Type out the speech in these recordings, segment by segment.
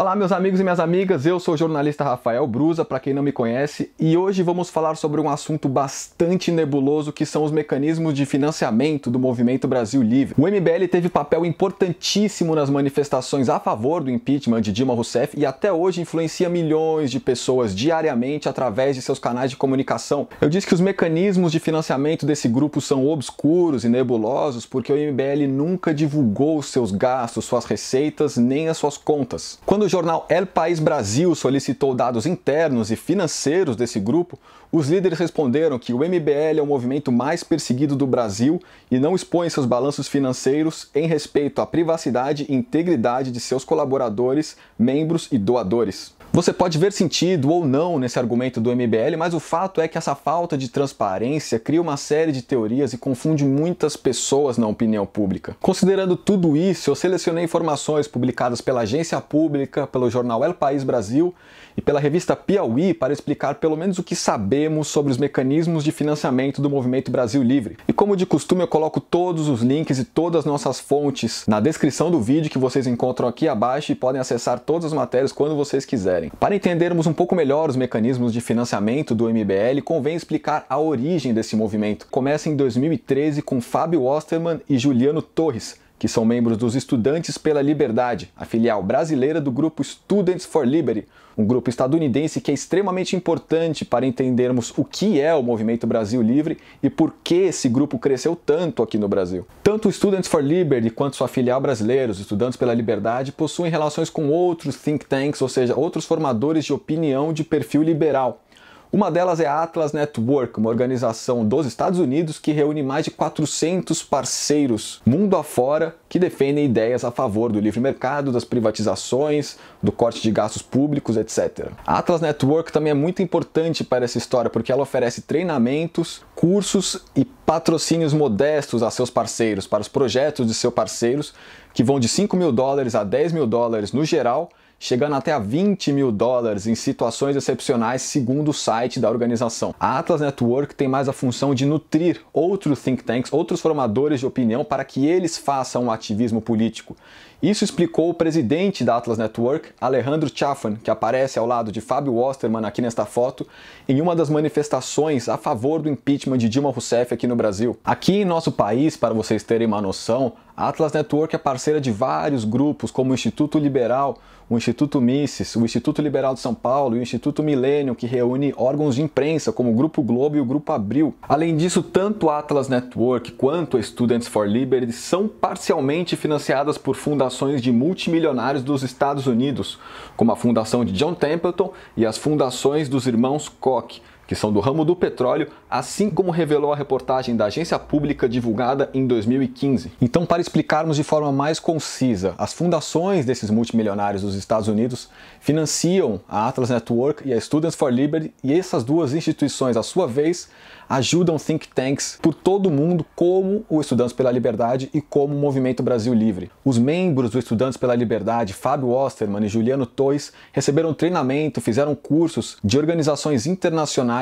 Olá, meus amigos e minhas amigas, eu sou o jornalista Rafael Brusa, para quem não me conhece, e hoje vamos falar sobre um assunto bastante nebuloso que são os mecanismos de financiamento do Movimento Brasil Livre. O MBL teve papel importantíssimo nas manifestações a favor do impeachment de Dilma Rousseff e até hoje influencia milhões de pessoas diariamente através de seus canais de comunicação. Eu disse que os mecanismos de financiamento desse grupo são obscuros e nebulosos porque o MBL nunca divulgou seus gastos, suas receitas, nem as suas contas. Quando o jornal El País Brasil solicitou dados internos e financeiros desse grupo, os líderes responderam que o MBL é o movimento mais perseguido do Brasil e não expõe seus balanços financeiros em respeito à privacidade e integridade de seus colaboradores, membros e doadores. Você pode ver sentido ou não nesse argumento do MBL, mas o fato é que essa falta de transparência cria uma série de teorias e confunde muitas pessoas na opinião pública. Considerando tudo isso, eu selecionei informações publicadas pela agência pública, pelo jornal El País Brasil e pela revista Piauí para explicar pelo menos o que sabemos sobre os mecanismos de financiamento do Movimento Brasil Livre. E como de costume, eu coloco todos os links e todas as nossas fontes na descrição do vídeo que vocês encontram aqui abaixo e podem acessar todas as matérias quando vocês quiserem. Para entendermos um pouco melhor os mecanismos de financiamento do MBL, convém explicar a origem desse movimento. Começa em 2013 com Fábio Osterman e Juliano Torres, que são membros dos Estudantes pela Liberdade, a filial brasileira do grupo Students for Liberty, um grupo estadunidense que é extremamente importante para entendermos o que é o movimento Brasil Livre e por que esse grupo cresceu tanto aqui no Brasil. Tanto o Students for Liberty quanto sua filial brasileira, os Estudantes pela Liberdade, possuem relações com outros think tanks, ou seja, outros formadores de opinião de perfil liberal uma delas é a Atlas Network, uma organização dos Estados Unidos que reúne mais de 400 parceiros mundo afora que defendem ideias a favor do livre mercado, das privatizações, do corte de gastos públicos, etc. A Atlas Network também é muito importante para essa história porque ela oferece treinamentos, cursos e patrocínios modestos a seus parceiros, para os projetos de seus parceiros, que vão de 5 mil dólares a 10 mil dólares no geral chegando até a 20 mil dólares em situações excepcionais, segundo o site da organização. A Atlas Network tem mais a função de nutrir outros think tanks, outros formadores de opinião, para que eles façam um ativismo político. Isso explicou o presidente da Atlas Network, Alejandro Chafan, que aparece ao lado de Fábio Osterman aqui nesta foto, em uma das manifestações a favor do impeachment de Dilma Rousseff aqui no Brasil. Aqui em nosso país, para vocês terem uma noção, a Atlas Network é parceira de vários grupos, como o Instituto Liberal, o Instituto Mises, o Instituto Liberal de São Paulo e o Instituto Milênio, que reúne órgãos de imprensa como o Grupo Globo e o Grupo Abril. Além disso, tanto a Atlas Network quanto a Students for Liberty são parcialmente financiadas por fundações de multimilionários dos Estados Unidos, como a Fundação de John Templeton e as fundações dos irmãos Koch que são do ramo do petróleo, assim como revelou a reportagem da agência pública divulgada em 2015. Então, para explicarmos de forma mais concisa, as fundações desses multimilionários dos Estados Unidos financiam a Atlas Network e a Students for Liberty, e essas duas instituições, à sua vez, ajudam think tanks por todo o mundo, como o Estudantes pela Liberdade e como o Movimento Brasil Livre. Os membros do Estudantes pela Liberdade, Fábio Osterman e Juliano Tois, receberam treinamento, fizeram cursos de organizações internacionais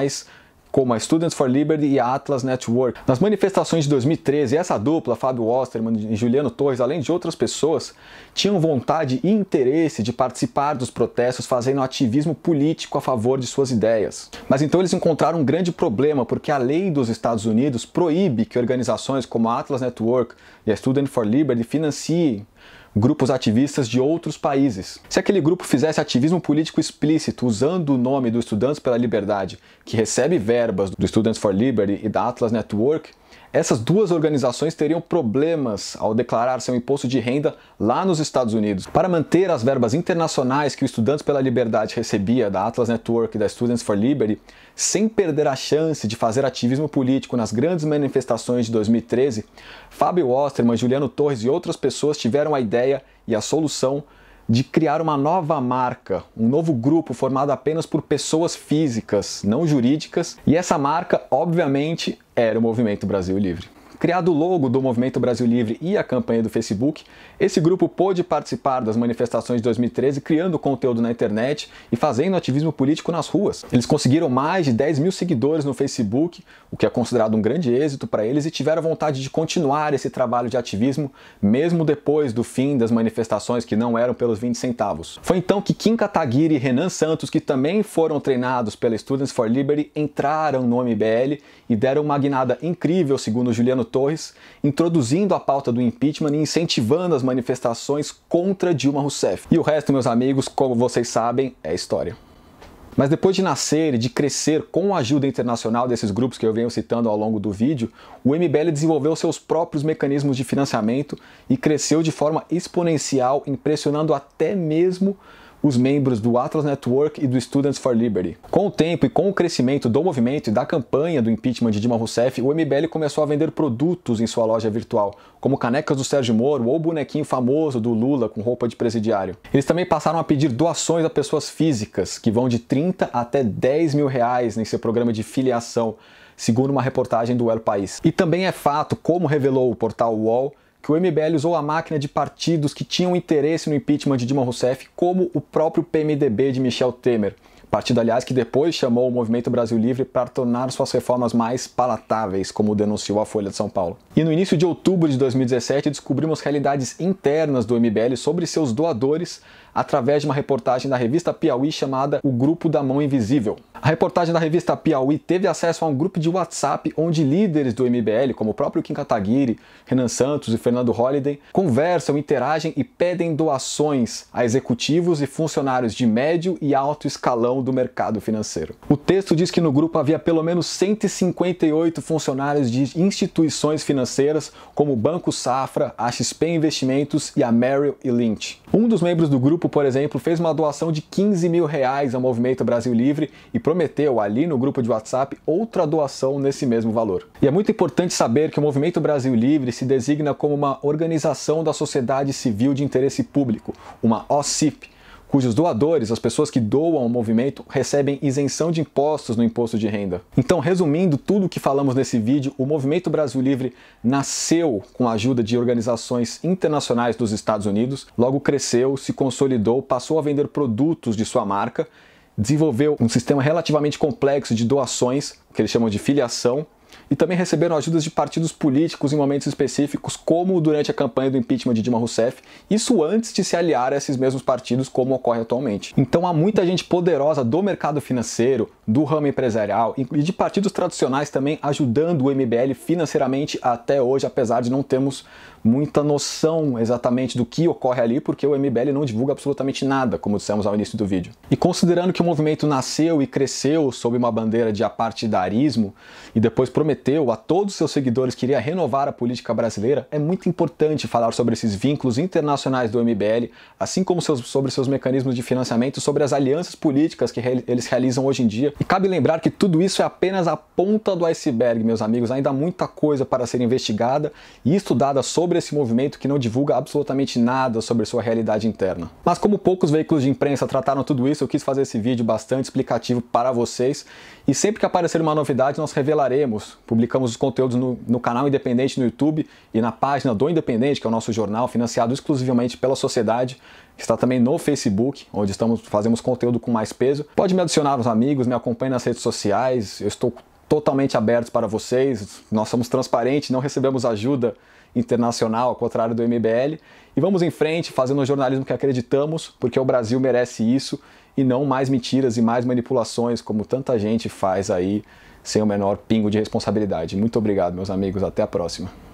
como a Students for Liberty e a Atlas Network. Nas manifestações de 2013, essa dupla, Fábio Osterman e Juliano Torres, além de outras pessoas, tinham vontade e interesse de participar dos protestos, fazendo ativismo político a favor de suas ideias. Mas então eles encontraram um grande problema, porque a lei dos Estados Unidos proíbe que organizações como a Atlas Network e a Students for Liberty financiem grupos ativistas de outros países. Se aquele grupo fizesse ativismo político explícito usando o nome do Estudantes pela Liberdade, que recebe verbas do Students for Liberty e da Atlas Network, essas duas organizações teriam problemas ao declarar seu imposto de renda lá nos Estados Unidos. Para manter as verbas internacionais que o Estudantes pela Liberdade recebia da Atlas Network e da Students for Liberty, sem perder a chance de fazer ativismo político nas grandes manifestações de 2013, Fábio Osterman, Juliano Torres e outras pessoas tiveram a ideia e a solução de criar uma nova marca, um novo grupo formado apenas por pessoas físicas, não jurídicas, e essa marca, obviamente, era o Movimento Brasil Livre. Criado o logo do Movimento Brasil Livre e a campanha do Facebook, esse grupo pôde participar das manifestações de 2013 criando conteúdo na internet e fazendo ativismo político nas ruas. Eles conseguiram mais de 10 mil seguidores no Facebook, o que é considerado um grande êxito para eles, e tiveram vontade de continuar esse trabalho de ativismo mesmo depois do fim das manifestações que não eram pelos 20 centavos. Foi então que Kim Kataguiri e Renan Santos, que também foram treinados pela Students for Liberty, entraram no MBL e deram uma guinada incrível, segundo Juliano Torres, introduzindo a pauta do impeachment e incentivando as manifestações contra Dilma Rousseff. E o resto, meus amigos, como vocês sabem, é história. Mas depois de nascer e de crescer com a ajuda internacional desses grupos que eu venho citando ao longo do vídeo, o MBL desenvolveu seus próprios mecanismos de financiamento e cresceu de forma exponencial, impressionando até mesmo os membros do Atlas Network e do Students for Liberty. Com o tempo e com o crescimento do movimento e da campanha do impeachment de Dilma Rousseff, o MBL começou a vender produtos em sua loja virtual, como canecas do Sérgio Moro ou o bonequinho famoso do Lula com roupa de presidiário. Eles também passaram a pedir doações a pessoas físicas, que vão de 30 até 10 mil reais seu programa de filiação, segundo uma reportagem do El País. E também é fato, como revelou o portal UOL, que o MBL usou a máquina de partidos que tinham interesse no impeachment de Dilma Rousseff, como o próprio PMDB de Michel Temer. Partido, aliás, que depois chamou o Movimento Brasil Livre para tornar suas reformas mais palatáveis, como denunciou a Folha de São Paulo. E no início de outubro de 2017, descobrimos realidades internas do MBL sobre seus doadores através de uma reportagem da revista Piauí chamada O Grupo da Mão Invisível. A reportagem da revista Piauí teve acesso a um grupo de WhatsApp onde líderes do MBL, como o próprio Kim Kataguiri, Renan Santos e Fernando Holliday, conversam, interagem e pedem doações a executivos e funcionários de médio e alto escalão do mercado financeiro. O texto diz que no grupo havia pelo menos 158 funcionários de instituições financeiras, como o Banco Safra, a XP Investimentos e a Merrill e Lynch. Um dos membros do grupo, por exemplo, fez uma doação de 15 mil reais ao Movimento Brasil Livre e prometeu ali no grupo de WhatsApp outra doação nesse mesmo valor. E é muito importante saber que o Movimento Brasil Livre se designa como uma organização da sociedade civil de interesse público, uma OCIP, cujos doadores, as pessoas que doam ao movimento, recebem isenção de impostos no imposto de renda. Então, resumindo tudo o que falamos nesse vídeo, o Movimento Brasil Livre nasceu com a ajuda de organizações internacionais dos Estados Unidos, logo cresceu, se consolidou, passou a vender produtos de sua marca, desenvolveu um sistema relativamente complexo de doações, que eles chamam de filiação, e também receberam ajudas de partidos políticos em momentos específicos, como durante a campanha do impeachment de Dilma Rousseff, isso antes de se aliar a esses mesmos partidos, como ocorre atualmente. Então há muita gente poderosa do mercado financeiro, do ramo empresarial e de partidos tradicionais também ajudando o MBL financeiramente até hoje, apesar de não termos muita noção exatamente do que ocorre ali, porque o MBL não divulga absolutamente nada, como dissemos ao início do vídeo. E considerando que o movimento nasceu e cresceu sob uma bandeira de apartidarismo e depois prometeu a todos seus seguidores que iria renovar a política brasileira, é muito importante falar sobre esses vínculos internacionais do MBL, assim como seus, sobre seus mecanismos de financiamento, sobre as alianças políticas que re, eles realizam hoje em dia e cabe lembrar que tudo isso é apenas a ponta do iceberg, meus amigos. Ainda há muita coisa para ser investigada e estudada sobre esse movimento que não divulga absolutamente nada sobre sua realidade interna. Mas como poucos veículos de imprensa trataram tudo isso, eu quis fazer esse vídeo bastante explicativo para vocês. E sempre que aparecer uma novidade, nós revelaremos. Publicamos os conteúdos no, no canal Independente no YouTube e na página do Independente, que é o nosso jornal financiado exclusivamente pela sociedade está também no Facebook, onde estamos fazemos conteúdo com mais peso. Pode me adicionar nos amigos, me acompanhe nas redes sociais. Eu estou totalmente abertos para vocês, nós somos transparentes, não recebemos ajuda internacional, ao contrário do MBL, e vamos em frente fazendo o jornalismo que acreditamos, porque o Brasil merece isso e não mais mentiras e mais manipulações como tanta gente faz aí sem o menor pingo de responsabilidade. Muito obrigado, meus amigos, até a próxima.